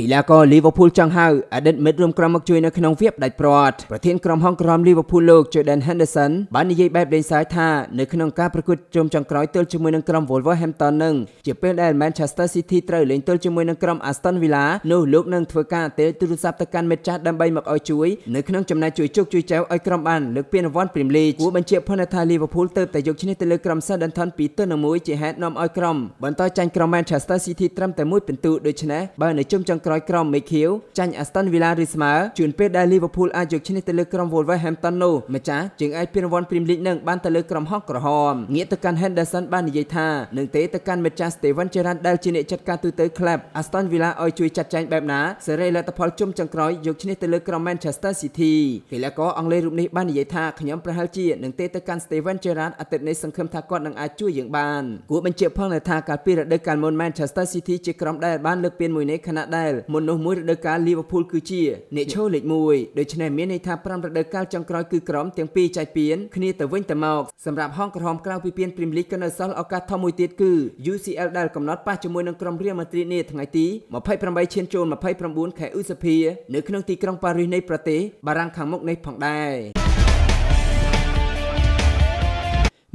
កីឡាករលីវភូលចង់ហៅអតីតមិត្តរួមក្រុមមកជួយនៅក្នុងវៀបដាច់ព្រាត់ប្រធានក្រុមហុងក្រមលីវភូលលោក Jordan Henderson បាននិយាយបែបលេងសើចថានៅក្នុងការប្រកួតជុំចុងក្រោយទល់ជាមួយនឹងក្រុម Wolverhampton នឹងជាពេលដែល Manchester City ត្រូវលេងទល់ជាមួយនឹងក្រុម Aston Villa នោះលោកនឹងធ្វើការអតេទូរស័ព្ទទៅកាន់មិត្តចាស់ដើម្បីមកឲ្យជួយនៅក្នុងចំណែកជួយជោគជួយចែវឲ្យក្រុមបានលើកពានរង្វាន់ Premier League គួរបញ្ជាក់ផងថា Liverpool ទៅតែយកឈ្នះទៅលើក្រុម Southampton 2ទៅ1ជាហេតុនាំឲ្យក្រុមបន្តចាញ់ក្រុម Manchester City ត្រឹមតែមួយពិន្ទុដូច្នេះបើនៅជុំចុងក្រោយក្រុមមេខៀវចាញ់ Aston Villa ឬស្មើជួនពេលដែល Liverpool អាចយកឈ្នះទៅលើក្រុម Wolverhampton នោះម្ចាស់ជើងឯកពានរង្វាន់ Premier League នឹងបានទៅលើក្រុមហោះក្រហមងាកទៅកាន់ Henderson បាននិយាយថានឹងទេទៅកាន់ម្ចាស់ Steven Gerrard ដែលជាអ្នកចាត់ការទូទៅ Club Aston Villa ឲ្យជួយចាត់ចែងបែបណាសេរីលទ្ធផលជុំចុងក្រោយយកឈ្នះទៅលើក្រុម Manchester City កីឡាករអង់គ្លេសរូបនេះបាននិយាយថាខ្ញុំប្រហែលជានឹងទេទៅកាន់ Steven Gerrard អាទិត្យនេះសង្ឃឹមថាគាត់នឹងអាចជួយយើងបានគួរបញ្ជាក់ផងថាកាលពីរដូវកាលមុន Manchester City ជាក្រុមដែលបានលើកពានមួយនេះខណៈដែលលមុននោះមួយរដូវកាលលីវើពូលគឺជាអ្នកឈរលេខ1ដូច្នេះមានន័យថា5រដូវកាលចុងក្រោយគឺក្រុមទាំងពីរចែកពានគ្នាទៅវិញទៅមកសម្រាប់ហងក្រហមក្រៅពីពានព្រីមលីកក៏នៅសល់ឱកាសធំមួយទៀតគឺ UCL ដែលកំណត់ប៉ះជាមួយនឹងក្រុមរៀលម៉ាឌ្រីតនាថ្ងៃទី28ឈានចូល29ខែឧសភា នៅក្នុងទីក្រុងប៉ារីសនៃប្រទេសបារាំងខាងមុខនេះផងដែរ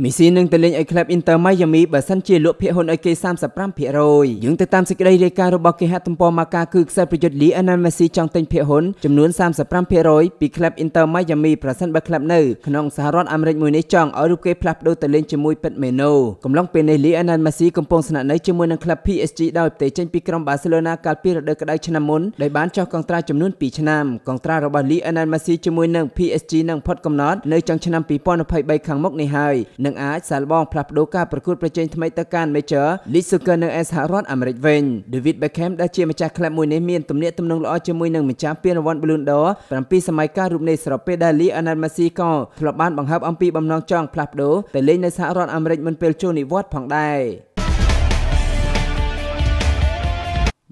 មេស៊ីនឹងទៅលេងឲ្យក្លឹប Inter Miami បើសិនជាលក់ភាគហ៊ុនឲ្យគេ35%យើងទៅតាមសេចក្តីរាយការណ៍របស់គេហទំព័រ Marca គឺខ្សែប្រយុទ្ធ Lionel Messi ចង់ទិញភាគហ៊ុនចំនួន35%ពីក្លឹប Inter Miami ប្រសិនបើក្លឹបនៅក្នុងសហរដ្ឋអាមេរិកមួយនេះចង់ឲ្យរូបគេផ្លាស់ប្ដូរទៅលេងជាមួយ Pitmeno កំឡុងពេលនេះ Lionel Messi កំពុងស្នាក់នៅជាមួយនឹងក្លឹប PSG ដោយផ្ទេរចេញពីក្រុម Barcelona កាលពីរដូវក្តៅឆ្នាំមុនដោយបានចុះកងត្រាចំនួន2ឆ្នាំកងត្រារបស់ Lionel Messi ជាមួយនឹង PSG នឹងផុតកំណត់នៅចុងឆ្នាំ2023ខាងមុខនេះហើយនិងអាចសាកល្បងផ្លាស់ប្ដូរការប្រកួតប្រជែងថ្មីទៅកាន់ Major League Soccer នៅឯសហរដ្ឋអាមេរិកវិញ David Beckham ដែលជាម្ចាស់ក្លឹបមួយនេះមានទំនាក់ទំនងល្អជាមួយនឹងម្ចាស់ពានរង្វាន់ Ballon d'Or 7សម័យកាលរូបនេះស្របពេលដែល Lionel Messi ក៏ធ្លាប់បានបង្ហើបអំពីបំណងចង់ផ្លាស់ប្ដូរទៅលេងនៅសហរដ្ឋអាមេរិកមុនពេលចូលនិវត្តន៍ផងដែរ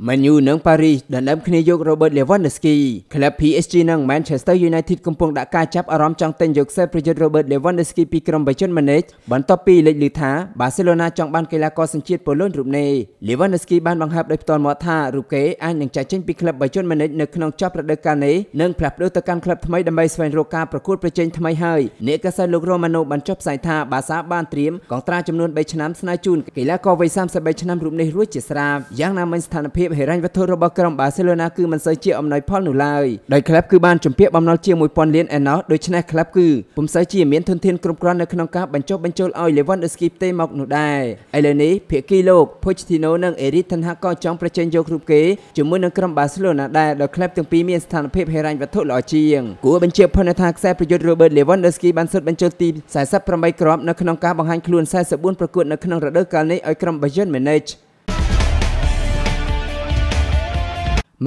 Man U និង Paris ដណ្ដើមគ្នាយក Robert Lewandowski ក្លឹប PSG និង Manchester United កំពុងដាក់ការចាប់អារម្មណ៍ចង់ទិញយកខ្សែប្រយុទ្ធ Robert Lewandowski ពីក្រុមបៃជនម៉ាណេចបន្ទាប់ពីលេចឮថា Barcelona ចង់បានកីឡាករសញ្ជាតិប៉ូឡូនរូបនេះ Lewandowski បានបង្ហាប់ដោយផ្ទាល់មាត់ថារូបគេអាចនឹងចាក់ចេញពីក្លឹបបៃជនម៉ាណេចនៅក្នុងចប់រដូវកាលនេះនិងផ្លាស់ប្ដូរទៅកាន់ក្លឹបថ្មីដើម្បីស្វែងរកការប្រកួតប្រជែងថ្មីហើយអ្នកកាសែតលោក Romano បានចុះផ្សាយថាបាសាបានត្រៀមកងត្រាចំនួន3ឆ្នាំស្នើជូនកីឡាករវ័យ33ឆ្នាំរូបនេះរួចជាស្រាប់យ៉ាងណាមិញស្ថានភាពហិរញ្ញវត្ថុរបស់ក្រុមបាសេឡូណាគឺមិនសូវជាអំណោយផលនោះឡើយដោយក្លឹបគឺបានជំពាក់បំណុលជា1000លានអេណោះដូច្នេះក្លឹបគឺពុំសូវជាមានធនធានគ្រប់គ្រាន់នៅក្នុងការបញ្ចុះបញ្ចូលឲ្យ Lewandowski ផ្ទេមកនោះដែរឥឡូវនេះភាគីលោក Pochettino និង Erik ten Hag ក៏ចង់ប្រជែងយករូបគេជាមួយនឹងក្រុមបាសេឡូណាដែរដោយក្លឹបទាំងពីរមានស្ថានភាពហិរញ្ញវត្ថុល្អជាងគួរបញ្ជាក់ផងថាខ្សែប្រយុទ្ធ Robert Lewandowski បានសុទ្ធបញ្ចូលទី48គ្រាប់នៅក្នុងការបង្ហាញខ្លួន44ប្រកួតនៅក្នុងរដូវកាលនេះឲ្យក្រុម Bayern Munich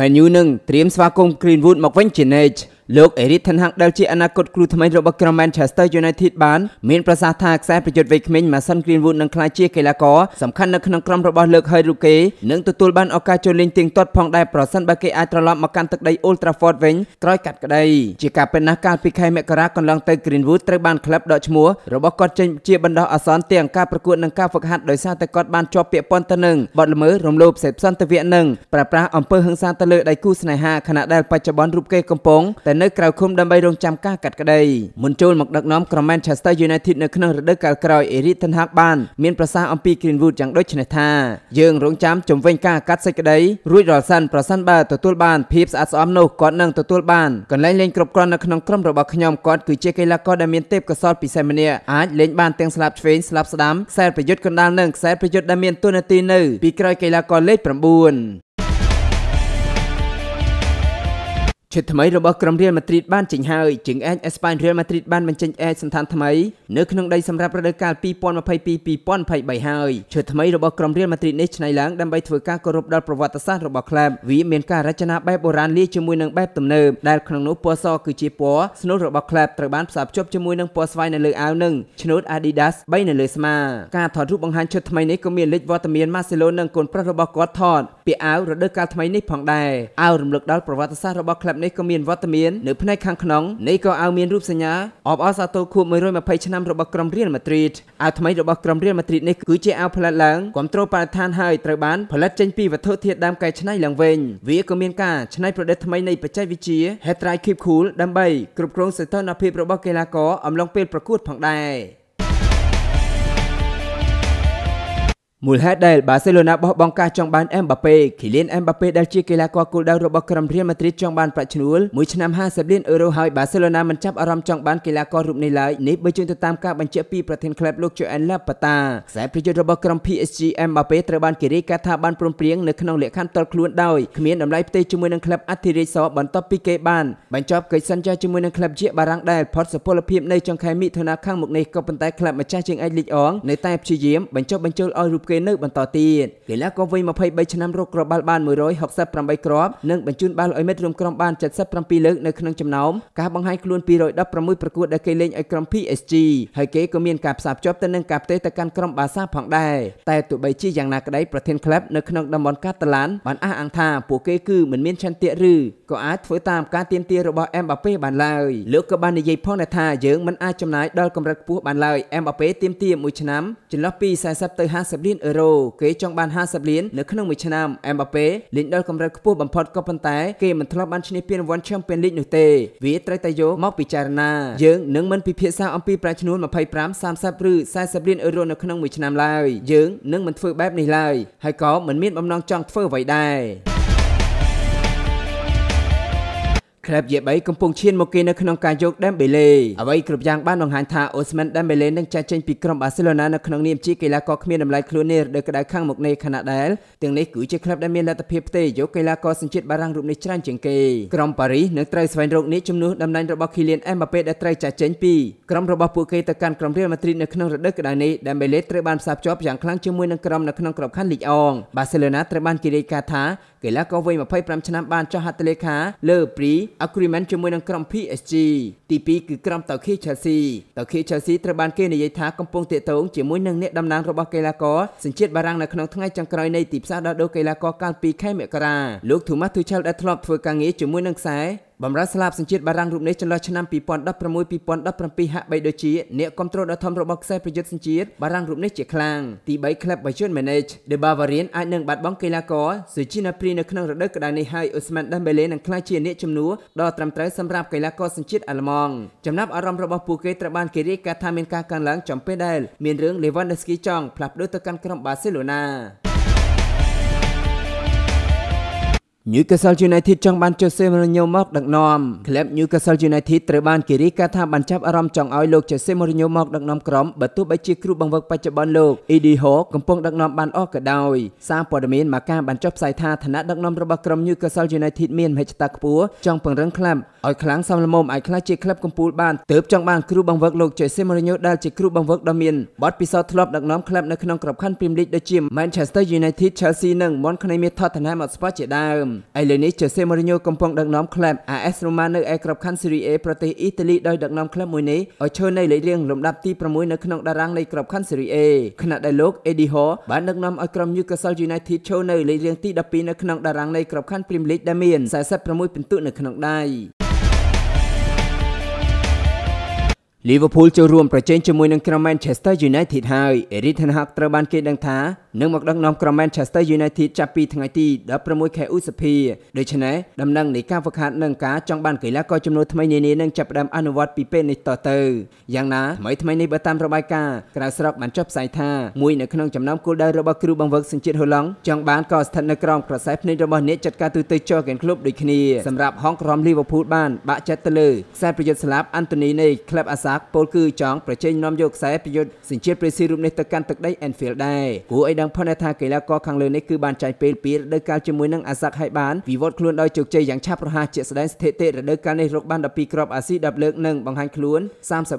Man U នឹងត្រៀមស្វាគមន៍ Greenwood មកវិញជានិច្ច។លោក Erik ten Hag ដែលជាអនាគតគ្រូថ្មីរបស់ក្រុម Manchester United បានមានប្រសាសន៍ថាខ្សែប្រយុទ្ធវ័យក្មេង Mason Greenwood នឹងក្លាយជាកីឡាករសំខាន់នៅក្នុងក្រុមរបស់លើកហើយរូគេនឹងទទួលបានឱកាសចូលលេងទៀងទាត់ផងដែរប្រសិនបើគេអាចត្រឡប់មកកាន់ទឹកដី Old Trafford វិញក្រោយកាត់ក្តីជាការពិតណាស់កាលពីខែមករាកន្លងទៅ Greenwood ត្រូវបានក្លឹបដកឈ្មោះរបស់គាត់ចេញជាបណ្ដោះអាសន្នទាំងការប្រកួតនិងការហ្វឹកហាត់ដោយសារតែគាត់បានជាប់ពាក់ព័ន្ធទៅនឹងបទល្មើសរំលោភសេពសន្តិវៈនិងប្រើប្រាស់អំពើហិង្សាទៅលើដៃគូស្នេហាខណៈដែលបច្ចុប្បន្នរូបគេកំពុងតែដែលនៅក្រៅឃុំដើម្បីរងចាំការកាត់ក្តីមុនចូលមកដឹកនាំក្រុម Manchester United នៅក្នុងរដូវកាលក្រោយ Erik ten Hag បាន មានប្រសាសន៍អំពី Greenwood យ៉ាងដូចនេះថាយើងរងចាំជំវិញការកាត់សេចក្តីរួចរាល់សិនប្រសិនបើទទួលបានភាពស្អាតស្អំនោះគាត់នឹងទទួលបានកន្លែងលេងគ្រប់គ្រាន់នៅក្នុងក្រុមរបស់ខ្ញុំគាត់គឺជាកីឡាករដែលមានទេពកោសល្យពិសេសម្នាក់អាចលេងបានទាំងស្លាប់ឆ្វេងស្លាប់ស្ដាំខ្សែប្រយុទ្ធកណ្ដាលនិងខ្សែប្រយុទ្ធដែលមានតួនាទីនៅពីក្រោយកីឡាករលេខ9ឈិតថ្មីរបស់ក្រុមរៀលម៉ាឌ្រីតបានចេញហើយជាងអេសអេស្ប៉ាញរៀលម៉ាឌ្រីតបានបញ្ចេញអេសសន្តានថ្មីនៅក្នុងដីសម្រាប់រដូវកាល2022-2023ហើយឈិតថ្មីរបស់ក្រុមរៀលម៉ាឌ្រីតនេះឆ្នៃឡើងដើម្បីធ្វើការគោរពដល់ប្រវត្តិសាស្ត្ររបស់ក្លឹបវាមានការរចនាបែបបុរាណលាយជាមួយនឹងបែបទំនើបដែលក្នុងនោះពណ៌សគឺជាពណ៌ស្នូលរបស់ក្លឹបត្រូវបានផ្សារភ្ជាប់ជាមួយនឹងពណ៌ស្វាយនៅលើអាវនិងឈ្នួត Adidas 3នៅលើស្មាការថតរូបបង្ហាញឈុតថ្មីនេះក៏មានលេចវត្តមាន Marcelo និងកូនប្រុសរបស់គាត់ថតពាក់អាវរដូវកាលថ្មីនេះផងដែរអាវរំលឹកដល់ប្រវត្តិសាស្ត្ររបស់ក្លឹបនេះនេះក៏មានវត្តមាននៅផ្នែកខាងក្នុងនេះក៏ឲ្យមានរូបសញ្ញាអបអរសាទរខួប120ឆ្នាំរបស់ក្រុមរៀលម៉ាឌ្រីតអាវថ្មីរបស់ក្រុមរៀលម៉ាឌ្រីតនេះគឺជាអាវផលិតឡើងគ្រប់គ្រងបរិស្ថានហើយត្រូវបានផលិតចេញ ពីវត្ថុធាតុដើមកែច្នៃឡើងវិញវាក៏មានការច្នៃប្រឌិតថ្មីនៃបច្ចេកវិទ្យា Head Try Keep Cool ដើម្បីគ្រប់គ្រងសីតុណ្ហភាពរបស់កីឡាករអំឡុងពេលប្រកួតផងដែរមូលហេតុដែលបាសេឡូណាបោះបង់ការចង់បានអេមបាប៉េឃីលៀនអេមបាប៉េដែលជាកីឡាករគោលដៅរបស់ក្រុមរៀលម៉ាឌ្រីតចង់បានប្រាក់ឈ្នួលមួយឆ្នាំ50លានអឺរ៉ូហើយបាសេឡូណាមិនចាប់អារម្មណ៍ចង់បានកីឡាកររូបនេះឡើយនេះបើជឿទៅតាមការបញ្ជាក់ពីប្រធានក្លឹបលោកជូអែនឡាប៉ាតាខ្សែប្រយុទ្ធរបស់ក្រុម PSG អេមបាប៉េត្រូវបានគេរាយការណ៍ថាបានព្រមព្រៀងនៅក្នុងលក្ខខណ្ឌតល់ខ្លួនដោយគ្មានតម្លៃផ្ទេជាមួយនឹងក្លឹបអធិរាជសរបន្ទាប់ពីគេបានបញ្ចប់កិច្ចសន្យាជាមួយនឹងក្លឹបជាបារាំងដែលផុតសុពលភាពនៅចុងខែមិថុនាខាងមុខនេះក៏ប៉ុន្តែក្លឹបម្ចាស់ជើងឯកលីកអងនៅតែព្យាយាមបញ្ចុះបញ្ចូលឲ្យរូបគេពេលនៅបន្តទៀតកីឡាករវ័យ23ឆ្នាំរកគ្រាប់បាល់បាន168គ្រាប់និងបញ្ជូនបាល់ឲ្យមិត្តរួមក្រុមបាន77លើកនៅក្នុងចំណោមការបង្ហាញខ្លួន216ប្រកួតដែលគេលេងឲ្យក្រុម PSG ហើយគេក៏មានការផ្សារភ្ជាប់ទៅនឹងការផ្ទេរទៅកាន់ក្រុមបាសាផងដែរតែទោះបីជាយ៉ាងណាក្តីប្រធានក្លឹបនៅក្នុងតំបន់កាតាឡានបានអះអាងថាពួកគេគឺមិនមានឆន្ទៈឬក៏អាចធ្វើតាមការទាមទាររបស់អេមបាប៉េបានឡើយលោកក៏បាននិយាយផងដែរថាយើងមិនអាចចំណាយដល់កម្រិតខ្ពស់បានឡើយអេមបាប៉េទាមទារមួយឆ្នាំចន្លោះពី40ទៅ50លាននអឺរ៉ូគេចង់បាន50លាននៅក្នុងមួយឆ្នាំអេមបាប៉េលេងដល់កម្រិតខ្ពស់បំផុតក៏ប៉ុន្តែគេមិនធ្លាប់បានឈ្នះពានរង្វាន់ Champions League នោះទេវាត្រូវតែយកមកពិចារណាយើងនឹងមិនពិភាក្សាអំពីប្រាក់ឈ្នួល25 30ឬ40លានអឺរ៉ូនៅក្នុងមួយឆ្នាំឡើយយើងនឹងមិនធ្វើបែបនេះឡើយហើយក៏មិនមានបំណងចង់ធ្វើអ្វីដែរក្លឹបយា3កំពុងឈានមកគេនៅក្នុងការយកដែមបេលេអ្វីគ្រប់យ៉ាងបានបង្ហាញថាអូស្មែនដែមបេលេនឹងចាក់ចេញពីក្រុមបាសេឡូណានៅក្នុងនាមជាកីឡាករគ្មានតម្លៃខ្លួននេះដោយក្តៅខាងមកនៃខណៈដែលទាំងនេះគឺជាក្លឹបដែលមានលទ្ធភាពផ្ទេរយកកីឡាករសញ្ជាតិបារាំងរូបនេះច្រើនជាងគេក្រុមប៉ារីសនឹងត្រូវស្វែងរកនេះជំនួសតំណែងរបស់ឃីលៀនអេមបាប៉េដែលត្រូវចាក់ចេញពីក្រុមរបស់ពួកគេទៅកាន់ក្រុមរៀលម៉ាឌ្រីតនៅក្នុងរដូវក្តៅនេះដែមបេលេត្រូវបានផ្សារភ្ជាប់យ៉ាងខ្លាំងជាមួយនឹងក្រុមនៅក្នុងក្របខ័ណ្ឌលីកអងបាសេឡូណាត្រូវបានគេរាយការណ៍ថាកីឡាករវ័យ25ឆ្នាំបានចុះហត្ថលេខាលើ Pre Agreement ជាមួយនឹងក្រុម PSG ទី2គឺក្រុមតៅខេ Chelsea តៅខេ Chelsea ត្រូវបានគេនិយាយថាកំពុងទាក់ទងជាមួយនឹងអ្នកតំណាងរបស់កីឡាករសញ្ជាតិបារាំងនៅក្នុងថ្ងៃចុងក្រោយនៃទីផ្សារដោះដូរកីឡាករកាលពីខែមករាលោក Thomas Tuchel ដែលធ្លាប់ធ្វើការងារជាមួយនឹងខ្សែបំរើស្លាបសញ្ជាតិបារាំងរូបនេះចន្លោះឆ្នាំ2016-2017ហាក់បីដូចជាអ្នកគ្រប់គ្រងដ៏ធំរបស់ខ្សែប្រយុទ្ធសញ្ជាតិបារាំងរូបនេះជាខ្លាំងទី3 Club Bayern Munich The Bavarian អាចនឹងបាត់បង់កីឡាករ Sujina Pri នៅក្នុងរដូវក្តៅនេះហើយ Ousmane Dembele នឹងក្លាយជាអ្នកជំនួសដ៏ត្រឹមត្រូវសម្រាប់កីឡាករសញ្ជាតិអាល្លឺម៉ង់ចំណាប់អារម្មណ៍របស់ពួកគេត្រូវបានគេរាយការណ៍ថាមានការកើនឡើងចំពេលដែលមានរឿង Lewandowski ចង់ផ្លាស់ប្ដូរទៅកាន់ក្រុម Barcelona Newcastle United ចង់បាន Jose Mourinho មកដឹកនាំ Club Newcastle United ត្រូវបានគេរាយការណ៍ថាបានចាប់អារម្មណ៍ចង់ឲ្យលោក Jose Mourinho មកដឹកនាំក្រុមបើទោះបីជាគ្រូបង្វឹកបច្ចុប្បន្នលោក Eddie Howe កំពុងដឹកនាំបានអស់ក៏ដោយសារព័ត៌មានមកការបានចុះផ្សាយថាឋានៈដឹកនាំរបស់ក្រុម Newcastle United មានមហិច្ឆតាខ្ពស់ចង់ពង្រឹងក្លឹបឲ្យខ្លាំងសមល្មមឲ្យក្លាយជាក្លឹបកំពូលបានទើបចង់បានគ្រូបង្វឹកលោក Jose Mourinho ដែលជាគ្រូបង្វឹកដ៏មានបទពិសោធន៍ធ្លាប់ដឹកនាំក្លឹបនៅក្នុងក្របខ័ណ្ឌ Premier League ដូចជា Manchester United Chelsea និង Montgomery Tottenham Hotspur ជាដើមឥឡូវនេះជេសេម៉ូរីញ៉ូកំពុងដឹកនាំក្លឹប AS Roma នៅឯក្របខ័ណ្ឌ Serie A ប្រទេសអ៊ីតាលីដោយដឹកនាំក្លឹបមួយនេះឲ្យឈរនៅលេខរៀងលំដាប់ទី6នៅក្នុងតារាងនៃក្របខ័ណ្ឌ Serie A ខណៈដែលលោក Eddie Howe បានដឹកនាំឲ្យក្រុម Newcastle United ឈរនៅលេខរៀងទី12នៅក្នុងតារាងនៃក្របខ័ណ្ឌ Premier League ដែលមាន46ពិន្ទុនៅក្នុងដៃ Liverpool ចូលរួមប្រជែងជាមួយនឹងក្រុម Manchester United ហើយ Erik ten Hag ត្រូវបានគេដឹងថានឹងមកដឹកនាំក្រុម Manchester United ចាប់ពីថ្ងៃទី16ខែឧសភាដូច្នេះដំណឹងនៃការហ្វឹកហាត់និងការចង់បានកីឡាករចំនួនថ្មីនានានឹងចាប់ផ្ដើមអនុវត្តពីពេលនេះតទៅយ៉ាងណាថ្មីថ្មីនេះបើតាមរបាយការណ៍ក្រៅស្រុកបានចុះផ្សាយថាមួយនៅក្នុងចំណោមគោលដៅរបស់គ្រូបង្វឹកសញ្ជាតិហូឡង់ចង់បានក៏ស្ថិតនៅក្រោមក្រសែភ្នែករបស់អ្នកចាត់ការទូទៅចរហ្គែនក្លឹបដូចគ្នាសម្រាប់ហងក្រុម Liverpool បានបាក់ចិត្តទៅលើខ្សែប្រយុទ្ធស្លាប់អាន់តូនីនៃក្លឹបអាសាកពលគឺចង់ប្រជែងនាំយកខ្សែប្រយុទ្ធសញ្ជាតិប្រេស៊ីលរូបនេះទៅកាន់ទឹកដី Anfield ដែរគួរឲ្យដឹងយ៉ាងផុតថាកីឡាករខាងលើនេះគឺបានចាញ់ពេលពីររដូវកាលជាមួយនឹងអាសាក់ហើយបានវិវត្តខ្លួនដោយជោគជ័យយ៉ាងឆាប់រហ័សជាស្ដែងស្ថិតិរដូវកាលនេះរកបាន12គ្រាប់អាស៊ី10លើកនិងបង្ហាញខ្លួន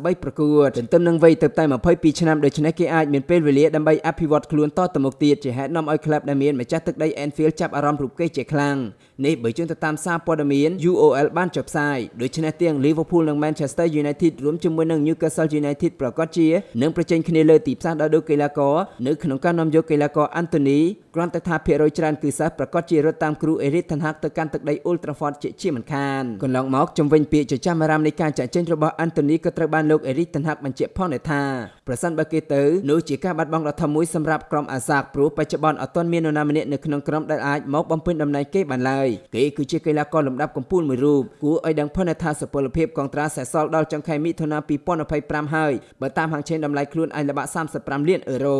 33ប្រកួតទន្ទឹមនឹងវ័យទៅតែ22ឆ្នាំដូច្នេះគេអាចមានពេលវេលាដើម្បីអភិវឌ្ឍខ្លួនតទៅមុខទៀតជាហេតុនាំឲ្យក្លឹបដែលមានម្ចាស់ទឹកដី Anfield ចាប់អារម្មណ៍រូបគេជាខ្លាំងនេះបើយោងទៅតាមសារព័ត៌មាន UOL បានចុះផ្សាយដូច្នេះទាំង Liverpool និង Manchester United រួមជាមួយនឹង Newcastle United ប្រកាសជានឹងប្រជែងគ្នាលើទីផ្សារដោយដូកីឡាករនៅក្នុងការនាំយកកីឡាករ Anthony គ្រាន់តែថាភាគរយច្រើនគឺសិស្សប្រកាសជារត់តាមគ្រូអេរីតថានហាក់ទៅកាន់ទឹកដី Old Trafford ជាជាមិនខានកន្លងមកជំវិញពាក្យចចាមអារ៉ាមនៃការចាក់ចេញរបស់អាន់តូនីក៏ត្រូវបានលោកអេរីតថានហាក់បញ្ជាក់ផងដែរថាប្រសិនបើគេទៅនោះជាការបាត់បង់ដ៏ធំមួយសម្រាប់ក្រុមអាសាព្រោះបច្ចុប្បន្នអត់ទាន់មាននរណាម្នាក់នៅក្នុងក្រុមដែលអាចមកបំពេញតំណែងគេបានឡើយគេគឺជាកីឡាករលំដាប់កំពូលមួយរូបគួរឲ្យដឹងផងដែរថាសុពលភាពកងត្រាសេសសល់ដល់ចុងខែមិថុនា2025ហើយបើតាមហាងឆេនតម្លៃខ្លួនអាចល្បាក់35លានអឺរ៉ូ